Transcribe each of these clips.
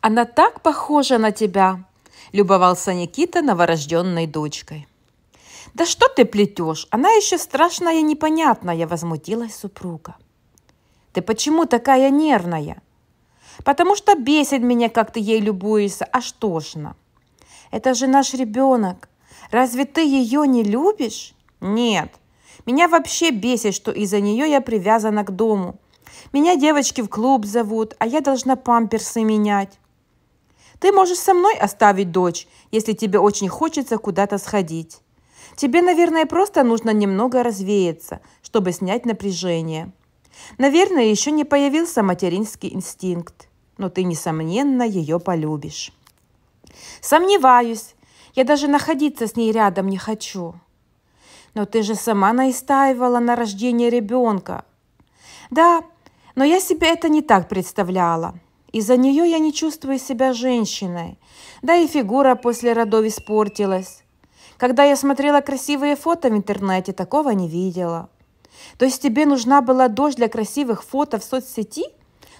Она так похожа на тебя!» – любовался Никита новорожденной дочкой. «Да что ты плетешь? Она еще страшная и непонятная!» – возмутилась супруга. «Ты почему такая нервная?» «Потому что бесит меня, как ты ей любуешься, аж тошно!» «Это же наш ребенок! Разве ты ее не любишь?» «Нет! Меня вообще бесит, что из-за нее я привязана к дому!» Меня девочки в клуб зовут, а я должна памперсы менять. Ты можешь со мной оставить дочь, если тебе очень хочется куда-то сходить. Тебе, наверное, просто нужно немного развеяться, чтобы снять напряжение. Наверное, еще не появился материнский инстинкт, но ты, несомненно, ее полюбишь. Сомневаюсь. Я даже находиться с ней рядом не хочу. Но ты же сама наистаивала на рождение ребенка. Да, но я себе это не так представляла. Из-за нее я не чувствую себя женщиной. Да и фигура после родов испортилась. Когда я смотрела красивые фото в интернете, такого не видела. То есть тебе нужна была дождь для красивых фото в соцсети?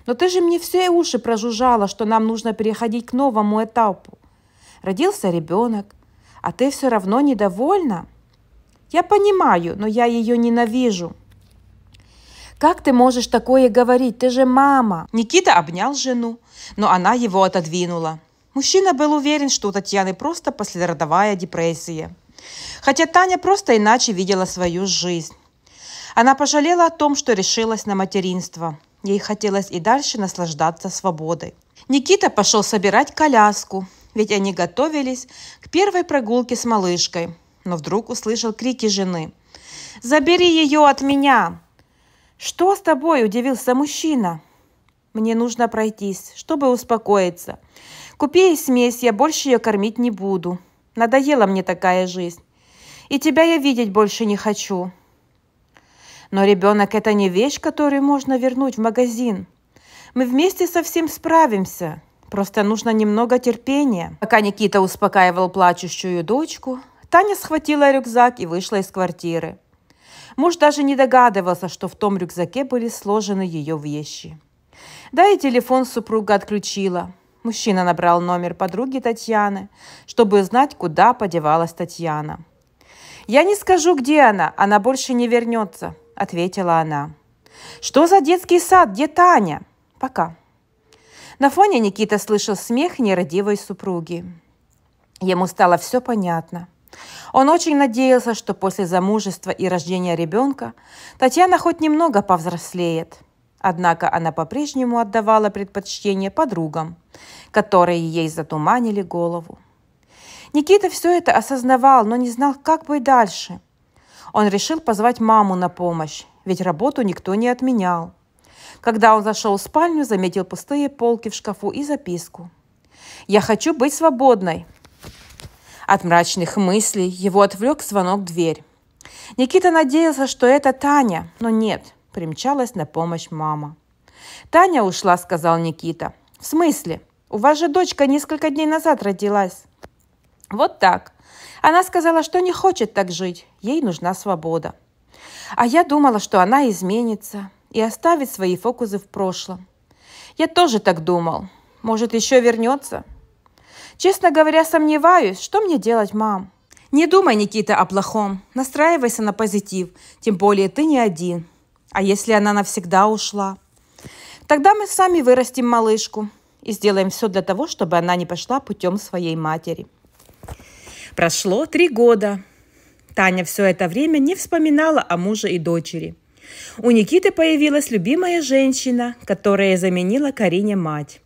Но ты же мне все и уши прожужжала, что нам нужно переходить к новому этапу. Родился ребенок, а ты все равно недовольна? Я понимаю, но я ее ненавижу. «Как ты можешь такое говорить? Ты же мама!» Никита обнял жену, но она его отодвинула. Мужчина был уверен, что у Татьяны просто послеродовая депрессия. Хотя Таня просто иначе видела свою жизнь. Она пожалела о том, что решилась на материнство. Ей хотелось и дальше наслаждаться свободой. Никита пошел собирать коляску, ведь они готовились к первой прогулке с малышкой, но вдруг услышал крики жены. «Забери ее от меня!» «Что с тобой?» – удивился мужчина. «Мне нужно пройтись, чтобы успокоиться. Купи ей смесь, я больше ее кормить не буду. Надоела мне такая жизнь. И тебя я видеть больше не хочу». Но ребенок – это не вещь, которую можно вернуть в магазин. Мы вместе со всем справимся. Просто нужно немного терпения. Пока Никита успокаивал плачущую дочку, Таня схватила рюкзак и вышла из квартиры. Муж даже не догадывался, что в том рюкзаке были сложены ее вещи. Да и телефон супруга отключила. Мужчина набрал номер подруги Татьяны, чтобы узнать, куда подевалась Татьяна. «Я не скажу, где она, она больше не вернется», – ответила она. «Что за детский сад? Где Таня?» «Пока». На фоне Никита слышал смех нерадивой супруги. Ему стало все понятно – он очень надеялся, что после замужества и рождения ребенка Татьяна хоть немного повзрослеет. Однако она по-прежнему отдавала предпочтение подругам, которые ей затуманили голову. Никита все это осознавал, но не знал, как быть дальше. Он решил позвать маму на помощь, ведь работу никто не отменял. Когда он зашел в спальню, заметил пустые полки в шкафу и записку. «Я хочу быть свободной», от мрачных мыслей его отвлек звонок в дверь. Никита надеялся, что это Таня, но нет, примчалась на помощь мама. «Таня ушла», — сказал Никита. «В смысле? У вас же дочка несколько дней назад родилась». «Вот так. Она сказала, что не хочет так жить. Ей нужна свобода». А я думала, что она изменится и оставит свои фокусы в прошлом. Я тоже так думал. Может, еще вернется? Честно говоря, сомневаюсь, что мне делать, мам. Не думай, Никита, о плохом. Настраивайся на позитив. Тем более ты не один. А если она навсегда ушла? Тогда мы сами вырастим малышку и сделаем все для того, чтобы она не пошла путем своей матери. Прошло три года. Таня все это время не вспоминала о муже и дочери. У Никиты появилась любимая женщина, которая заменила Карине мать.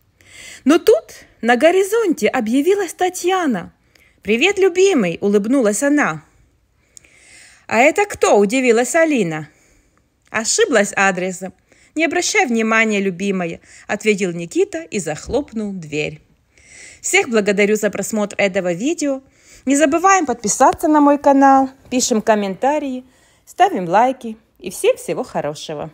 Но тут на горизонте объявилась Татьяна. «Привет, любимый!» – улыбнулась она. «А это кто?» – удивилась Алина. «Ошиблась адресом. Не обращай внимания, любимая», – ответил Никита и захлопнул дверь. Всех благодарю за просмотр этого видео. Не забываем подписаться на мой канал, пишем комментарии, ставим лайки и всем всего хорошего.